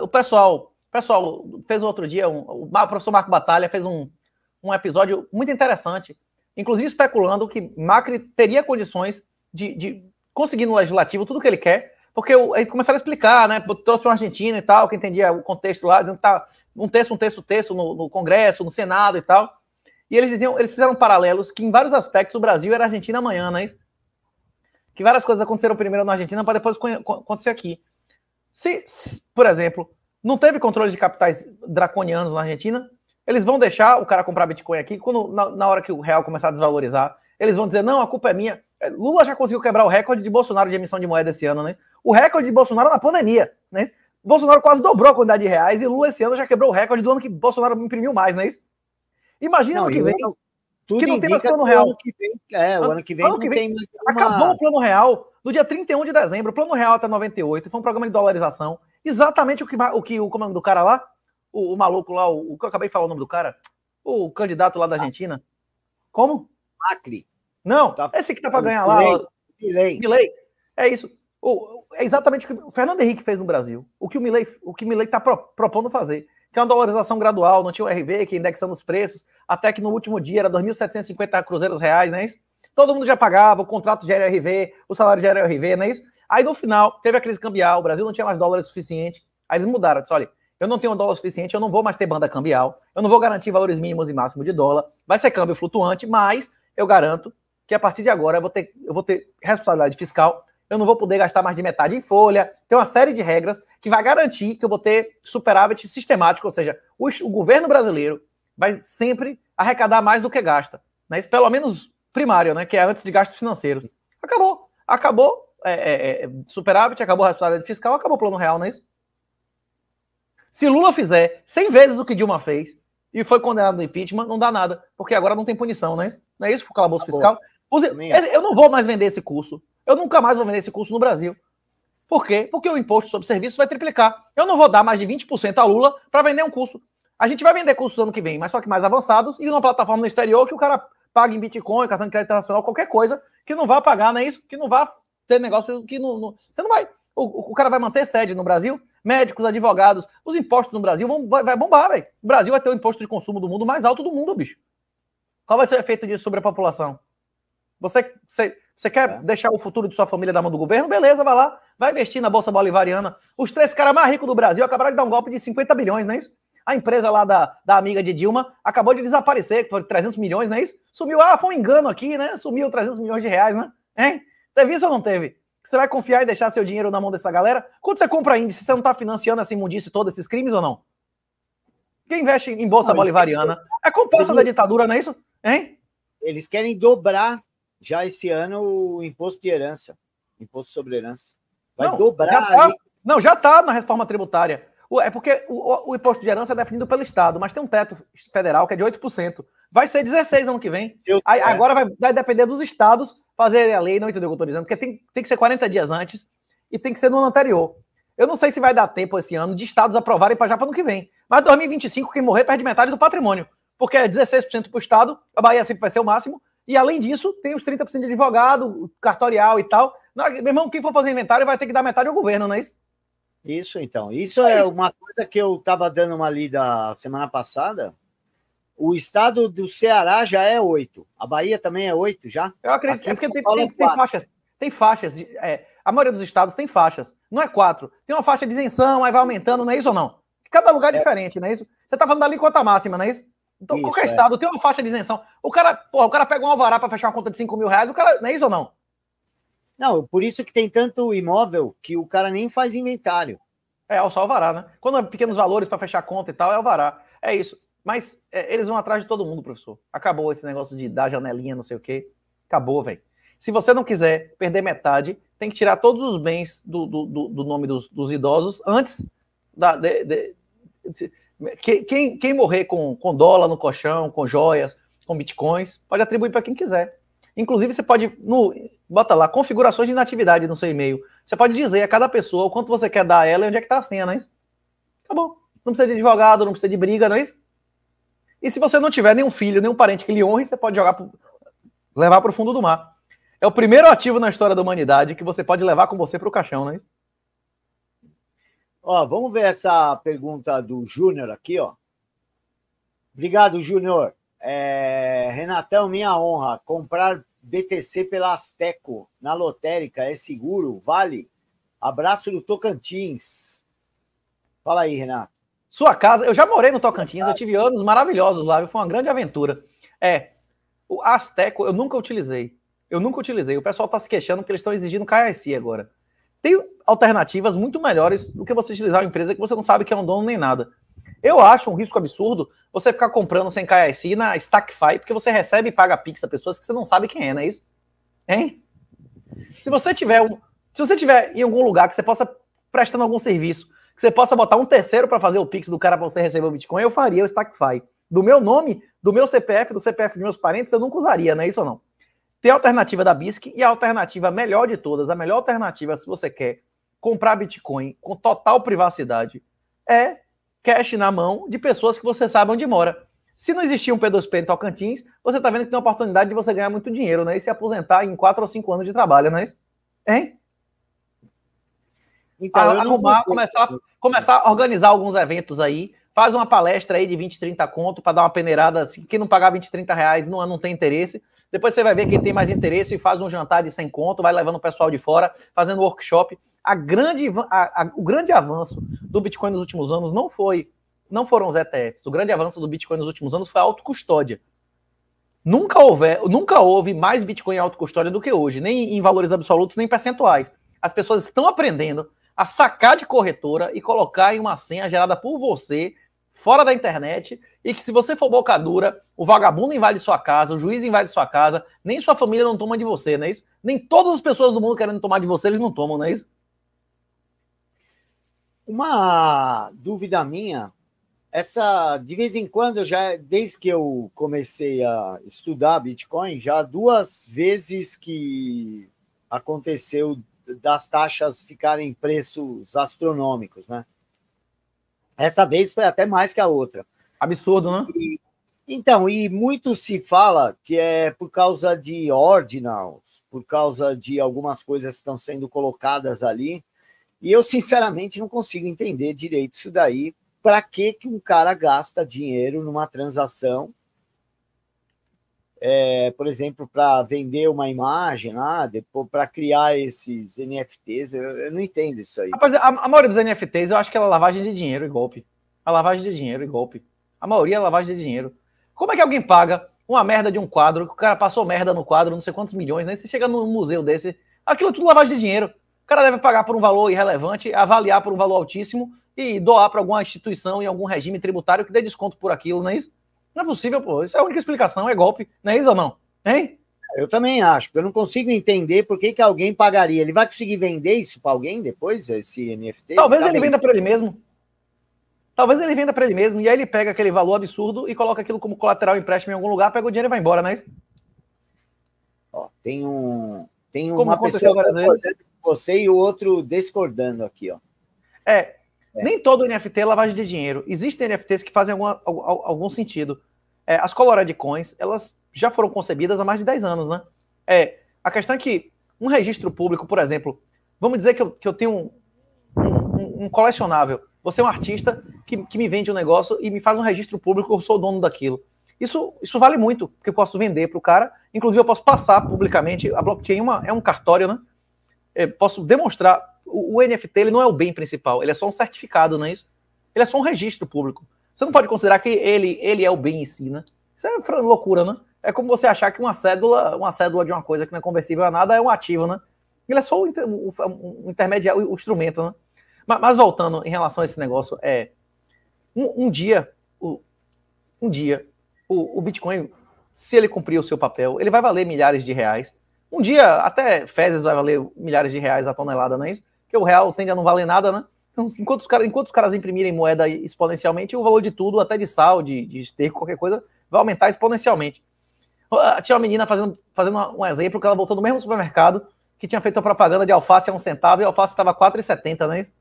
o pessoal, pessoal fez outro dia, um, o, professor Marco Batalha fez um, um episódio muito interessante, inclusive especulando que Macri teria condições de, de conseguir no legislativo tudo que ele quer, porque aí começaram a explicar, né? Trouxe um argentino e tal, que entendia o contexto lá, dizendo que tá um texto, um texto, um texto no, no Congresso, no Senado e tal. E eles diziam, eles fizeram paralelos que em vários aspectos o Brasil era a Argentina amanhã, né? Que várias coisas aconteceram primeiro na Argentina para depois acontecer aqui. Se, por exemplo, não teve controle de capitais draconianos na Argentina, eles vão deixar o cara comprar Bitcoin aqui quando na, na hora que o real começar a desvalorizar. Eles vão dizer: não, a culpa é minha. É, Lula já conseguiu quebrar o recorde de Bolsonaro de emissão de moeda esse ano, né? O recorde de Bolsonaro na pandemia, né? Bolsonaro quase dobrou a quantidade de reais e Lula esse ano já quebrou o recorde do ano que Bolsonaro imprimiu mais, não é isso? Imagina não, ano que vem. que não tem mais plano real. Ano que vem, é, o ano que vem, ano que vem, uma... Acabou o plano real no dia 31 de dezembro. O plano real até 98, foi um programa de dolarização. Exatamente o que o, que, é o comando do cara lá, o, o maluco lá, o, o, que eu acabei de falar o nome do cara, o candidato lá da ah. Argentina. Como? Macri. Não, tá esse que tá para ganhar lá. Milley. Milley. É isso. O, é exatamente o que o Fernando Henrique fez no Brasil. O que o Milley, o que Milley tá pro, propondo fazer. Que é uma dolarização gradual, não tinha o RV, que é indexando os preços, até que no último dia era 2.750 cruzeiros reais, não é isso? todo mundo já pagava, o contrato já era RV, o salário já era RV, não é isso? Aí no final, teve a crise cambial, o Brasil não tinha mais dólares suficiente, aí eles mudaram, disse, olha, eu não tenho dólar suficiente, eu não vou mais ter banda cambial, eu não vou garantir valores mínimos e máximos de dólar, vai ser câmbio flutuante, mas eu garanto que a partir de agora eu vou ter, eu vou ter responsabilidade fiscal, eu não vou poder gastar mais de metade em folha, tem uma série de regras que vai garantir que eu vou ter superávit sistemático, ou seja, o, o governo brasileiro vai sempre arrecadar mais do que gasta. Né? Pelo menos primário, né? Que é antes de gastos financeiros. Acabou. Acabou é, é, é superávit, acabou a responsabilidade fiscal, acabou o plano real, não é isso? Se Lula fizer 100 vezes o que Dilma fez e foi condenado no impeachment, não dá nada, porque agora não tem punição, não é isso? Não é isso? calabouço acabou. fiscal. Eu não vou mais vender esse curso. Eu nunca mais vou vender esse curso no Brasil. Por quê? Porque o imposto sobre serviço vai triplicar. Eu não vou dar mais de 20% a Lula para vender um curso. A gente vai vender cursos ano que vem, mas só que mais avançados e numa plataforma no exterior que o cara pague em Bitcoin, cartão de crédito internacional, qualquer coisa que não vá pagar, não é isso? Que não vá ter negócio que não. não você não vai. O, o, cara vai manter sede no Brasil, médicos, advogados, os impostos no Brasil vão, vai, vai bombar, velho. O Brasil vai ter o imposto de consumo do mundo mais alto do mundo, bicho. Qual vai ser o efeito disso sobre a população? Você, você, você quer é. deixar o futuro de sua família da mão do governo? Beleza, vai lá, vai investir na Bolsa Bolivariana. Os três caras mais ricos do Brasil acabaram de dar um golpe de 50 bilhões, não é isso? A empresa lá da, da amiga de Dilma acabou de desaparecer, foi 300 milhões, não é isso? Sumiu, ah, foi um engano aqui, né? Sumiu 300 milhões de reais, né? Hein? Teve isso ou não teve? Você vai confiar e deixar seu dinheiro na mão dessa galera? Quando você compra índice, você não está financiando essa imundície toda, esses crimes ou não? Quem investe em bolsa não, bolivariana é composta da ditadura, não é isso? Hein? Eles querem dobrar já esse ano o imposto de herança, imposto sobre herança. Vai não, dobrar. Já tá, ali. Não, já está na reforma tributária. É porque o, o, imposto de herança é definido pelo Estado, mas tem um teto federal que é de 8%. Vai ser 16 ano que vem. Aí, agora vai, vai, depender dos estados fazerem a lei, não entendeu o que eu estou dizendo, porque tem, tem que ser 40 dias antes e tem que ser no ano anterior. Eu não sei se vai dar tempo esse ano de estados aprovarem para já para ano que vem. Mas 2025, quem morrer perde metade do patrimônio, porque é 16% para o Estado, a Bahia sempre vai ser o máximo, e além disso, tem os 30% de advogado, cartorial e tal. Meu irmão, quem for fazer inventário vai ter que dar metade ao governo, não é isso? Isso então. Isso é, é uma coisa que eu estava dando uma lida semana passada. O estado do Ceará já é oito. A Bahia também é oito já. Eu acredito. Aqui, é tem, tem, é tem, faixas. Tem faixas. De, é, a maioria dos estados tem faixas. Não é quatro. Tem uma faixa de isenção, aí vai aumentando, não é isso ou não? Cada lugar é, é. diferente, não é isso? Você está falando da alíquota máxima, não é isso? Então, isso, qualquer estado tem uma faixa de isenção. O cara, porra, o cara pega um alvará para fechar uma conta de 5 mil reais, o cara, não é isso ou não? Não, por isso que tem tanto imóvel que o cara nem faz inventário. É, é só alvará, né? Quando é pequenos valores para fechar conta e tal, é alvará. É isso. Mas é, eles vão atrás de todo mundo, professor. Acabou esse negócio de dar janelinha, não sei o quê. Acabou, velho. Se você não quiser perder metade, tem que tirar todos os bens do, do, do, do nome dos, dos, idosos antes da. De, de, de, quem, quem morrer com, com dólar no colchão, com joias, com bitcoins, pode atribuir para quem quiser. Inclusive, você pode, no, bota lá, configurações de inatividade no seu e-mail. Você pode dizer a cada pessoa o quanto você quer dar a ela e onde é que está a senha, não é isso? Não precisa de advogado, não precisa de briga, não é isso? E se você não tiver nenhum filho, nenhum parente que lhe honre, você pode jogar, pro, levar para o fundo do mar. É o primeiro ativo na história da humanidade que você pode levar com você para o caixão, não é isso? Ó, vamos ver essa pergunta do Júnior aqui, ó. Obrigado, Júnior. É, Renatão, minha honra. Comprar BTC pela Asteco na lotérica é seguro? Vale? Abraço do Tocantins. Fala aí, Renato. Sua casa, eu já morei no Tocantins, eu tive anos maravilhosos lá, foi uma grande aventura. É, o Asteco eu nunca utilizei. Eu nunca utilizei. O pessoal está se queixando porque eles estão exigindo KYC agora. Tem alternativas muito melhores do que você utilizar uma empresa que você não sabe que é um dono nem nada. Eu acho um risco absurdo você ficar comprando sem KYC na Stackify, porque você recebe e paga Pix a pessoas que você não sabe quem é, não é isso? Hein? Se você tiver um, se você tiver em algum lugar que você possa prestando algum serviço, que você possa botar um terceiro para fazer o Pix do cara para você receber o Bitcoin, eu faria o Stackify. Do meu nome, do meu CPF, do CPF de meus parentes, eu nunca usaria, não é isso ou não? Tem a alternativa da BISC e a alternativa melhor de todas, a melhor alternativa se você quer comprar Bitcoin com total privacidade, é cash na mão de pessoas que você sabe onde mora. Se não existia um P2P em Tocantins, você está vendo que tem a oportunidade de você ganhar muito dinheiro, né? E se aposentar em 4 ou 5 anos de trabalho, não é isso? Hein? Então, a, arrumar, começar, começar a organizar alguns eventos aí, faz uma palestra aí de 20, 30 conto para dar uma peneirada assim. Quem não pagar 20, 30 reais não, não tem interesse. Depois você vai ver quem tem mais interesse e faz um jantar de 100 conto, vai levando o pessoal de fora, fazendo workshop. A grande, a, a, o grande avanço do Bitcoin nos últimos anos não foi, não foram os ETFs. O grande avanço do Bitcoin nos últimos anos foi a autocustódia. Nunca, houver, nunca houve mais Bitcoin em autocustódia do que hoje, nem em valores absolutos, nem percentuais. As pessoas estão aprendendo a sacar de corretora e colocar em uma senha gerada por você, fora da internet, e que se você for boca dura, o vagabundo invade sua casa, o juiz invade sua casa, nem sua família não toma de você, não é isso? Nem todas as pessoas do mundo querendo tomar de você, eles não tomam, não é isso? Uma dúvida minha, essa de vez em quando já é, desde que eu comecei a estudar Bitcoin, já duas vezes que aconteceu das taxas ficarem preços astronômicos, né? Essa vez foi até mais que a outra. Absurdo, né? E, então, e muito se fala que é por causa de ordinals, por causa de algumas coisas que estão sendo colocadas ali, e eu, sinceramente, não consigo entender direito isso daí. Para que, que um cara gasta dinheiro numa transação? É, por exemplo, para vender uma imagem, ah, depois para criar esses NFTs, eu, eu, não entendo isso aí. Rapaz, a, a, maioria dos NFTs eu acho que é lavagem de dinheiro e golpe. A lavagem de dinheiro e golpe. A maioria é lavagem de dinheiro. Como é que alguém paga uma merda de um quadro, que o cara passou merda no quadro, não sei quantos milhões, né? Você chega num museu desse, aquilo é tudo lavagem de dinheiro cara deve pagar por um valor irrelevante, avaliar por um valor altíssimo e doar para alguma instituição e algum regime tributário que dê desconto por aquilo, não é isso? Não é possível, pô. Isso é a única explicação, é golpe, não é isso ou não? Hein? Eu também acho, porque eu não consigo entender por que, que alguém pagaria. Ele vai conseguir vender isso para alguém depois, esse NFT? Talvez tá ele venda para ele mesmo. Talvez ele venda para ele mesmo, e aí ele pega aquele valor absurdo e coloca aquilo como colateral empréstimo em algum lugar, pega o dinheiro e vai embora, não é isso? Ó, tem um, tem como uma pessoa, por exemplo, você e o outro discordando aqui, ó. É, é. nem todo NFT é lavagem de dinheiro. Existem NFTs que fazem alguma, algum sentido. É, as Colored Coins, elas já foram concebidas há mais de 10 anos, né? É, a questão é que um registro público, por exemplo, vamos dizer que eu, que eu tenho um, um, um, colecionável. Você é um artista que, que me vende um negócio e me faz um registro público, eu sou o dono daquilo. Isso, isso vale muito, porque eu posso vender para o cara, inclusive eu posso passar publicamente. A blockchain é uma, é um cartório, né? é, posso demonstrar. O, o, NFT ele não é o bem principal, ele é só um certificado, não é isso? Ele é só um registro público. Você não pode considerar que ele, ele é o bem em si, né? Isso é loucura, né? É como você achar que uma cédula, uma cédula de uma coisa que não é conversível a nada é um ativo, né? Ele é só o, o, intermediário, instrumento, né? Mas, mas, voltando em relação a esse negócio, é um, um dia, o, um dia, o, o Bitcoin, se ele cumprir o seu papel, ele vai valer milhares de reais. Um dia, até fezes vai valer milhares de reais a tonelada, não é isso? Porque o real tende a não valer nada, né? Então, enquanto os, caras, enquanto os caras imprimirem moeda exponencialmente, o valor de tudo, até de sal, de, de esterco, qualquer coisa, vai aumentar exponencialmente. Tinha uma menina fazendo, fazendo um exemplo que ela voltou no mesmo supermercado que tinha feito a propaganda de alface a um centavo e a alface estava 4,70, não é isso?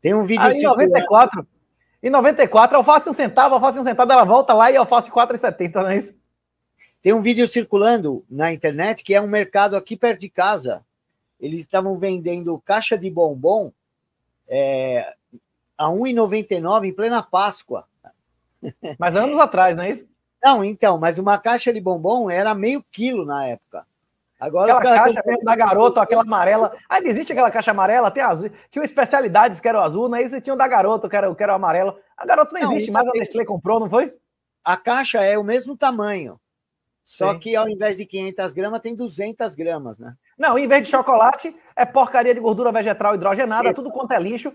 Tem um vídeo Aí, em 94, assim, em 94, alface um centavo, alface um centavo, ela volta lá e alface 4,70, não é isso? Tem um vídeo circulando na internet que é um mercado aqui perto de casa. Eles estavam vendendo caixa de bombom é, a 1,99 em plena Páscoa. Mas anos atrás, não é isso? Não, então, mas uma caixa de bombom era meio quilo na época. Agora aquela caixa tão... da garoto, aquela amarela. Ah, existe aquela caixa amarela, tem azul. Tinha especialidades que era o azul, né? Isso tinha o da garoto, que era, que era o amarelo. A garoto não, não existe então mais, a Nestlé comprou, não foi? A caixa é o mesmo tamanho. Só Sim. que ao invés de 500 gramas, tem 200 gramas, né? Não, em vez de chocolate, é porcaria de gordura vegetal hidrogenada, Sim. tudo quanto é lixo.